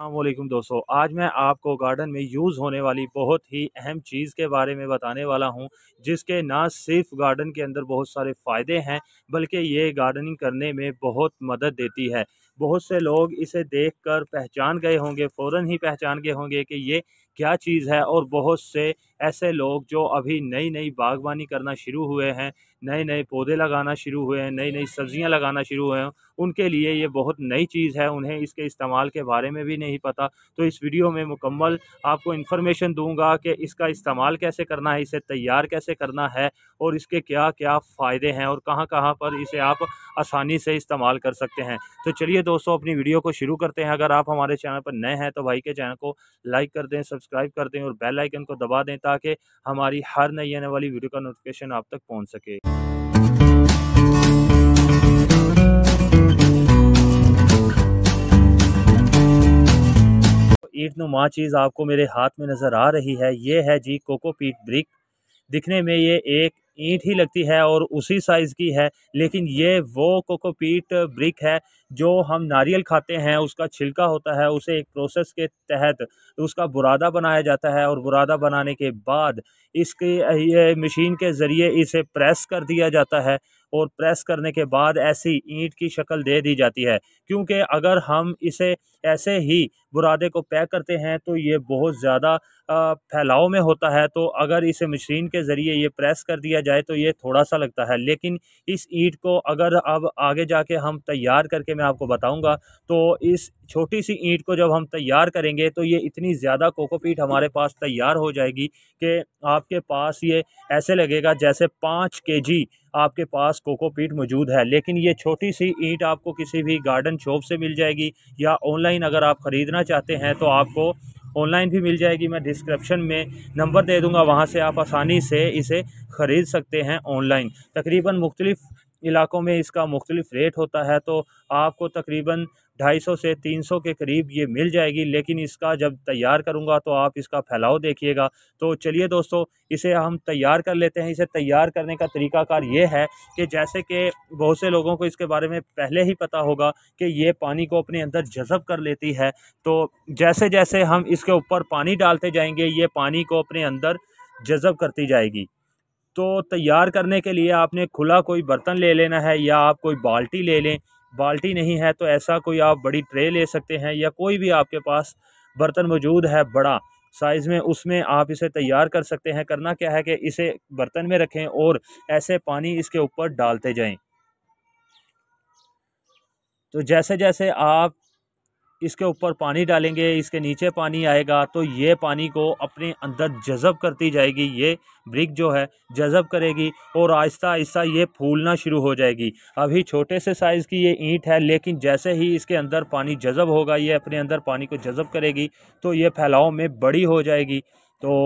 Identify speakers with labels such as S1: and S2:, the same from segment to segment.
S1: अल्लाम दोस्तों आज मैं आपको गार्डन में यूज़ होने वाली बहुत ही अहम चीज़ के बारे में बताने वाला हूं जिसके ना सिर्फ गार्डन के अंदर बहुत सारे फ़ायदे हैं बल्कि ये गार्डनिंग करने में बहुत मदद देती है बहुत से लोग इसे देखकर पहचान गए होंगे फ़ौर ही पहचान गए होंगे कि ये क्या चीज़ है और बहुत से ऐसे लोग जो अभी नई नई बागवानी करना शुरू हुए हैं नए नए पौधे लगाना शुरू हुए हैं नई नई सब्ज़ियां लगाना शुरू हुए हैं उनके लिए ये बहुत नई चीज़ है उन्हें इसके इस्तेमाल के बारे में भी नहीं पता तो इस वीडियो में मुकम्मल आपको इन्फॉर्मेशन दूँगा कि इसका इस्तेमाल कैसे करना है इसे तैयार कैसे करना है और इसके क्या क्या फ़ायदे हैं और कहाँ कहाँ पर इसे आप आसानी से इस्तेमाल कर सकते हैं तो चलिए दोस्तों अपनी वीडियो को शुरू करते हैं अगर आप हमारे चैनल पर नए हैं तो भाई के चैनल को लाइक कर दें सब्सक्राइब कर दें और बेल आइकन को दबा दें ताकि हमारी हर नई आने वाली वीडियो का नोटिफिकेशन आप तक पहुँच सके ईट नुमा चीज़ आपको मेरे हाथ में नज़र आ रही है ये है जी कोकोपीट ब्रिक दिखने में ये एक ईंट ही लगती है और उसी साइज़ की है लेकिन ये वो कोकोपीट ब्रिक है जो हम नारियल खाते हैं उसका छिलका होता है उसे एक प्रोसेस के तहत उसका बुरादा बनाया जाता है और बुरादा बनाने के बाद इसके ये मशीन के ज़रिए इसे प्रेस कर दिया जाता है और प्रेस करने के बाद ऐसी ईंट की शक्ल दे दी जाती है क्योंकि अगर हम इसे ऐसे ही बुरादे को पैक करते हैं तो ये बहुत ज़्यादा फैलाव में होता है तो अगर इसे मशीन के ज़रिए ये प्रेस कर दिया जाए तो ये थोड़ा सा लगता है लेकिन इस ईंट को अगर अब आगे जाके हम तैयार करके मैं आपको बताऊंगा तो इस छोटी सी ईंट को जब हम तैयार करेंगे तो ये इतनी ज़्यादा कोकोपीट हमारे पास तैयार हो जाएगी कि आपके पास ये ऐसे लगेगा जैसे पाँच के जी आपके पास कोकोपीट मौजूद है लेकिन ये छोटी सी ईंट आपको किसी भी गार्डन शॉप से मिल जाएगी या ऑनलाइन अगर आप ख़रीदना चाहते हैं तो आपको ऑनलाइन भी मिल जाएगी मैं डिस्क्रिप्शन में नंबर दे दूंगा वहाँ से आप आसानी से इसे ख़रीद सकते हैं ऑनलाइन तकरीबन मुख्तलिफ़ इलाकों में इसका मुख्तलिफ रेट होता है तो आपको तकरीबन ढाई सौ से तीन सौ के करीब ये मिल जाएगी लेकिन इसका जब तैयार करूँगा तो आप इसका फैलाव देखिएगा तो चलिए दोस्तों इसे हम तैयार कर लेते हैं इसे तैयार करने का तरीकाकार ये है कि जैसे कि बहुत से लोगों को इसके बारे में पहले ही पता होगा कि ये पानी को अपने अंदर जज़ब कर लेती है तो जैसे जैसे हम इसके ऊपर पानी डालते जाएंगे ये पानी को अपने अंदर जज़ब करती जाएगी तो तैयार करने के लिए आपने खुला कोई बर्तन ले लेना है या आप कोई बाल्टी ले लें बाल्टी नहीं है तो ऐसा कोई आप बड़ी ट्रे ले सकते हैं या कोई भी आपके पास बर्तन मौजूद है बड़ा साइज़ में उसमें आप इसे तैयार कर सकते हैं करना क्या है कि इसे बर्तन में रखें और ऐसे पानी इसके ऊपर डालते जाएं तो जैसे जैसे आप इसके ऊपर पानी डालेंगे इसके नीचे पानी आएगा तो ये पानी को अपने अंदर जज़ब करती जाएगी ये ब्रिक जो है जज़ब करेगी और आहिस्ता आहिस्ता ये फूलना शुरू हो जाएगी अभी छोटे से साइज़ की ये ईंट है लेकिन जैसे ही इसके अंदर पानी जज़ब होगा ये अपने अंदर पानी को जज़ब करेगी तो ये फैलाव में बड़ी हो जाएगी तो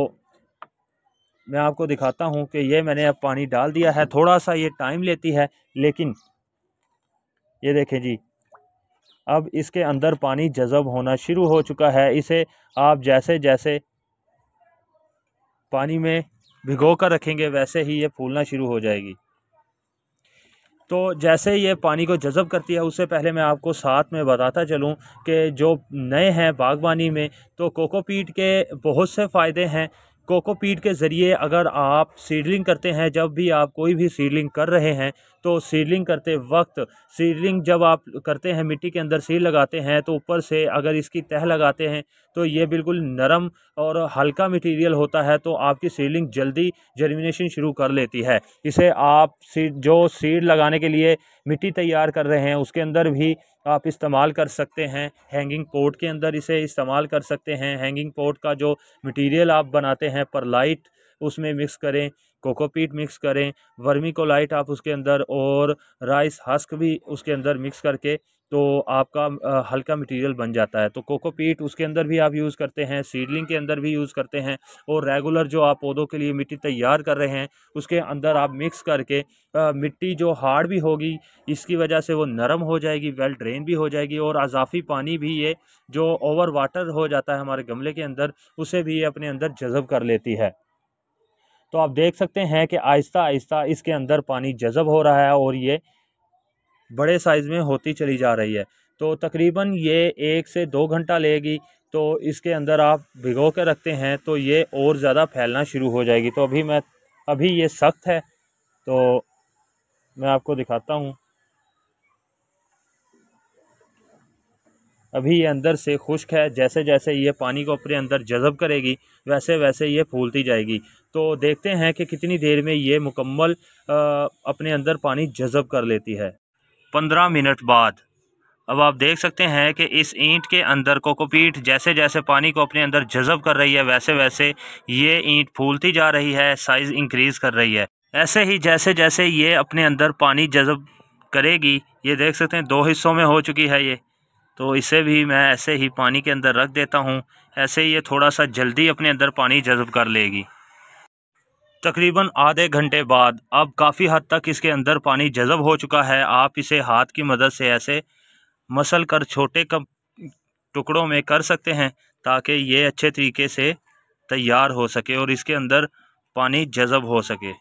S1: मैं आपको दिखाता हूँ कि ये मैंने अब पानी डाल दिया है थोड़ा सा ये टाइम लेती है लेकिन ये देखें जी अब इसके अंदर पानी जज़ब होना शुरू हो चुका है इसे आप जैसे जैसे पानी में भिगो कर रखेंगे वैसे ही ये फूलना शुरू हो जाएगी तो जैसे ये पानी को जज़ब करती है उससे पहले मैं आपको साथ में बताता चलूं कि जो नए हैं बागवानी में तो कोकोपीट के बहुत से फ़ायदे हैं कोकोपीट के ज़रिए अगर आप सीडलिंग करते हैं जब भी आप कोई भी सीडलिंग कर रहे हैं तो सीडलिंग करते वक्त सीडलिंग जब आप करते हैं मिट्टी के अंदर सीड लगाते हैं तो ऊपर से अगर इसकी तह लगाते हैं तो ये बिल्कुल नरम और हल्का मटेरियल होता है तो आपकी सीडलिंग जल्दी जर्मिनेशन शुरू कर लेती है इसे आप सीड जो सीड लगाने के लिए मिट्टी तैयार कर रहे हैं उसके अंदर भी आप इस्तेमाल कर सकते हैं हैंगिंग पोर्ट के अंदर इसे इस्तेमाल कर सकते हैं हैंगिंग पोर्ट का जो मटेरियल आप बनाते हैं पर लाइट उसमें मिक्स करें कोकोपीट मिक्स करें वर्मी को लाइट आप उसके अंदर और राइस हस्क भी उसके अंदर मिक्स करके तो आपका हल्का मटेरियल बन जाता है तो कोकोपीट उसके अंदर भी आप यूज़ करते हैं सीडलिंग के अंदर भी यूज़ करते हैं और रेगुलर जो आप पौधों के लिए मिट्टी तैयार कर रहे हैं उसके अंदर आप मिक्स करके मिट्टी जो हार्ड भी होगी इसकी वजह से वो नरम हो जाएगी वेल ड्रेन भी हो जाएगी और अजाफी पानी भी ये जो ओवर वाटर हो जाता है हमारे गमले के अंदर उसे भी ये अपने अंदर जज़ब कर लेती है तो आप देख सकते हैं कि आहिस्ता आहिस्ता इसके अंदर पानी जज़ब हो रहा है और ये बड़े साइज़ में होती चली जा रही है तो तकरीबन ये एक से दो घंटा लेगी तो इसके अंदर आप भिगो के रखते हैं तो ये और ज़्यादा फैलना शुरू हो जाएगी तो अभी मैं अभी ये सख्त है तो मैं आपको दिखाता हूँ अभी ये अंदर से खुश्क है जैसे जैसे ये पानी को अपने अंदर जज़ब करेगी वैसे वैसे ये फूलती जाएगी तो देखते हैं कि कितनी देर में ये मुकम्मल अपने अंदर पानी जज़ब कर लेती है पंद्रह मिनट बाद अब आप देख सकते हैं कि इस ईंट के अंदर कोकोपीट जैसे जैसे पानी को अपने अंदर जज़ब कर रही है वैसे वैसे ये ईंट फूलती जा रही है साइज़ इंक्रीज़ कर रही है ऐसे ही जैसे जैसे ये अपने अंदर पानी जज़ब करेगी ये देख सकते हैं दो हिस्सों में हो चुकी है ये तो इसे भी मैं ऐसे ही पानी के अंदर रख देता हूँ ऐसे ये थोड़ा सा जल्दी अपने अंदर पानी जज़ब कर लेगी तकरीबन आधे घंटे बाद अब काफ़ी हद तक इसके अंदर पानी जज़ब हो चुका है आप इसे हाथ की मदद से ऐसे मसल कर छोटे कप टुकड़ों में कर सकते हैं ताकि ये अच्छे तरीके से तैयार हो सके और इसके अंदर पानी जज़ब हो सके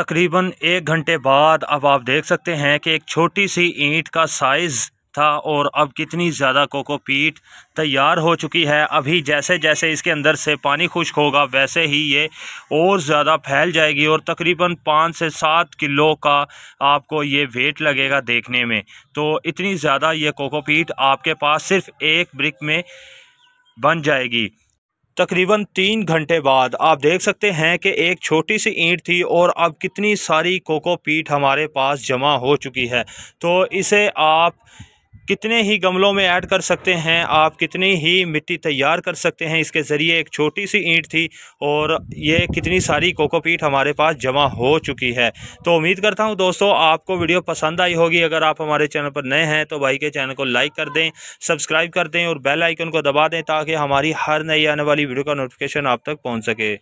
S1: तकरीबन एक घंटे बाद अब आप देख सकते हैं कि एक छोटी सी ईंट का साइज़ था और अब कितनी ज़्यादा कोकोपीट तैयार हो चुकी है अभी जैसे जैसे इसके अंदर से पानी खुश्क होगा वैसे ही ये और ज़्यादा फैल जाएगी और तकरीबन पाँच से सात किलो का आपको ये वेट लगेगा देखने में तो इतनी ज़्यादा ये कोकोपीट आपके पास सिर्फ एक ब्रिक में बन जाएगी तकरीबन तीन घंटे बाद आप देख सकते हैं कि एक छोटी सी ईंट थी और अब कितनी सारी कोकोपीट हमारे पास जमा हो चुकी है तो इसे आप कितने ही गमलों में ऐड कर सकते हैं आप कितनी ही मिट्टी तैयार कर सकते हैं इसके ज़रिए एक छोटी सी ईंट थी और ये कितनी सारी कोकोपीट हमारे पास जमा हो चुकी है तो उम्मीद करता हूँ दोस्तों आपको वीडियो पसंद आई होगी अगर आप हमारे चैनल पर नए हैं तो भाई के चैनल को लाइक कर दें सब्सक्राइब कर दें और बेल आइकन को दबा दें ताकि हमारी हर नई आने वाली वीडियो का नोटिफिकेशन आप तक पहुँच सके